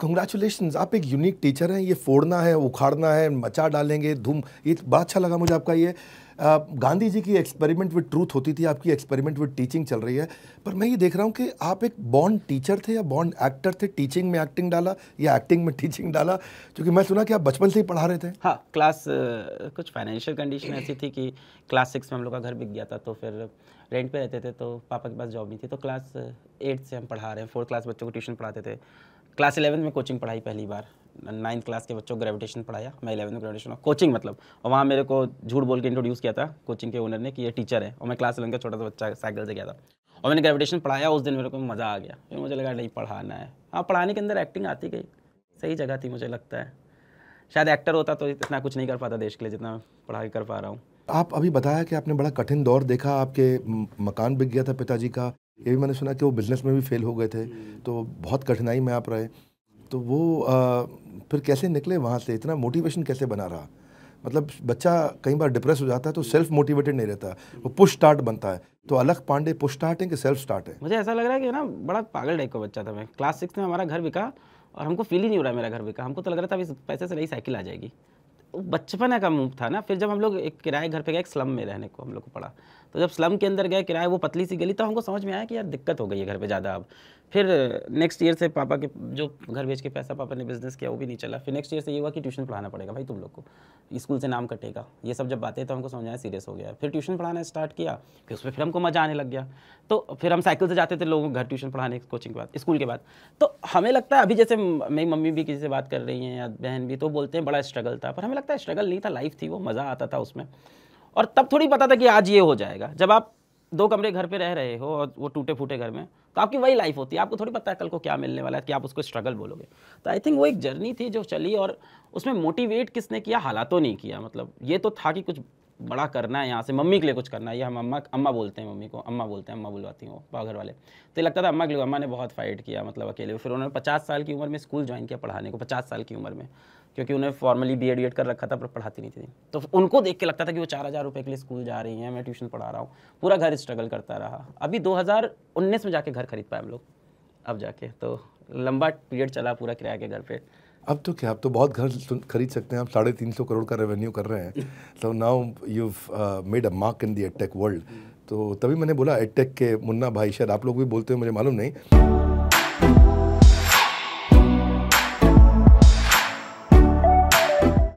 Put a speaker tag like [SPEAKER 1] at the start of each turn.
[SPEAKER 1] Congratulation आप एक unique teacher हैं ये फोड़ना है उखाड़ना है मचा डालेंगे धूम ये बड़ा अच्छा लगा मुझे आपका ये गांधी जी की एक्सपेरिमेंट विद ट्रूथ होती थी आपकी एक्सपेरिमेंट विद टीचिंग चल रही है पर मैं ये देख रहा हूँ कि आप एक बॉन्ड टीचर थे या बॉन्ड एक्टर थे टीचिंग में एक्टिंग डाला या एक्टिंग में टीचिंग डाला क्योंकि मैं सुना कि आप बचपन से ही पढ़ा रहे थे हाँ
[SPEAKER 2] क्लास कुछ फाइनेंशियल कंडीशन ऐसी थी कि क्लास सिक्स में हम लोग का घर बिक गया था तो फिर रेंट पे रहते थे तो पापा के पास जॉब नहीं थी तो क्लास एट से हम पढ़ा रहे हैं फोर्थ क्लास बच्चों को ट्यूशन पढ़ाते थे क्लास इलेवन में कोचिंग पढ़ाई पहली बार नाइन्थ क्लास के बच्चों को ग्रेविटेशन पढ़ाया मैं इलेवन में ग्रेविटेशन कोचिंग मतलब और वहाँ मेरे को झूठ बोल के इंट्रोड्यूस किया था कोचिंग के ओनर ने कि ये टीचर है और मैं क्लास इलेवन का छोटा सा बच्चा साइकिल से गया था और मैंने ग्रेविटेशन पढ़ाया उस दिन मेरे को मज़ा आ गया फिर मुझे लगा नहीं पढ़ाना है हाँ पढ़ाने के अंदर एक्टिंग आती गई सही जगह थी मुझे लगता है शायद एक्टर होता तो इतना कुछ नहीं कर पाता देश के लिए जितना पढ़ा के कर पा रहा हूँ
[SPEAKER 1] आप अभी बताया कि आपने बड़ा कठिन दौर देखा आपके मकान बिक गया था पिताजी का ये भी मैंने सुना कि वो बिजनेस में भी फेल हो गए थे हम्म। तो बहुत कठिनाई में आप रहे तो वो आ, फिर कैसे निकले वहाँ से इतना मोटिवेशन कैसे बना रहा मतलब बच्चा कई बार डिप्रेस हो जाता है तो सेल्फ मोटिवेटेड नहीं रहता वो पुश स्टार्ट बनता है तो अलग पांडे पुश स्टार्ट है कि सेल्फ स्टार्ट है
[SPEAKER 2] मुझे ऐसा लग रहा है कि ना बड़ा पागल टाइप का बच्चा था मैं क्लास सिक्स में हमारा घर बिका और हमको फील ही नहीं हो रहा मेरा घर बिका हमको तो लग रहा था अभी पैसे से नई साइकिल आ जाएगी बचपन का मूव था ना फिर जब हम लोग एक किराए घर पे गए एक स्लम में रहने को हम लोग को पड़ा तो जब स्लम के अंदर गए किराए वो पतली सी गली तो हमको समझ में आया कि यार दिक्कत हो गई है घर पे ज़्यादा अब फिर नेक्स्ट ईयर से पापा के जो घर भेज के पैसा पापा ने बिजनेस किया वो भी नहीं चला फिर नेक्स्ट ईयर से ये हुआ कि ट्यूशन पढ़ाना पड़ेगा भाई तुम लोग को स्कूल से नाम कटेगा ये सब जब बातें तो हमको समझाया सीरियस हो गया फिर ट्यूशन पढ़ाना स्टार्ट किया फिर उस पर फिर हमको मज़ा आने लग गया तो फिर हम साइकिल से जाते थे लोगों घर ट्यूशन पढ़ाने कोचिंग के बाद स्कूल के बाद तो हमें लगता है अभी जैसे मेरी मम्मी भी किसी से बात कर रही हैं या बहन भी तो बोलते हैं बड़ा स्ट्रगल था पर हमें लगता है स्ट्रगल नहीं था लाइफ थी वो मज़ा आता था उसमें और तब थोड़ी पता था कि आज ये हो जाएगा जब आप दो कमरे घर पे रह रहे हो और वो टूटे फूटे घर में तो आपकी वही लाइफ होती है आपको थोड़ी पता है कल को क्या मिलने वाला है कि आप उसको स्ट्रगल बोलोगे तो आई थिंक वो एक जर्नी थी जो चली और उसमें मोटिवेट किसने किया हालातों नहीं किया मतलब ये तो था कि कुछ बड़ा करना है यहाँ से मम्मी के लिए कुछ करना है ये हम अम्मा अम्मा बोलते हैं मम्मी को अम्मा बोलते हैं अम्मा बुलवाती हूँ घर वाले तो लगता था अम्मा के लिए अम्मा ने बहुत फाइट किया मतलब अकेले फिर उन्होंने पचास साल की उम्र में स्कूल ज्वाइन किया पढ़ाने को पचास साल की उम्र में क्योंकि उन्हें फॉर्मली बी एड कर रखा था पर पढ़ाती नहीं थी तो उनको देख के लगता था कि वो चार हज़ार रुपये के लिए स्कूल जा रही हैं मैं ट्यूशन पढ़ा रहा हूँ पूरा घर स्ट्रगल करता रहा अभी 2019 में जाके घर खरीद पाए हम लोग अब जाके तो लंबा पीरियड चला पूरा किराया के घर पर
[SPEAKER 1] अब तो क्या अब तो बहुत घर खरीद सकते हैं आप साढ़े तीन सौ करोड़ का रेवेन्यू कर रहे हैं तो now you made a mark in the edtech world तो तभी मैंने बोला एटेक के मुन्ना भाई शायद आप लोग भी बोलते हो मुझे मालूम नहीं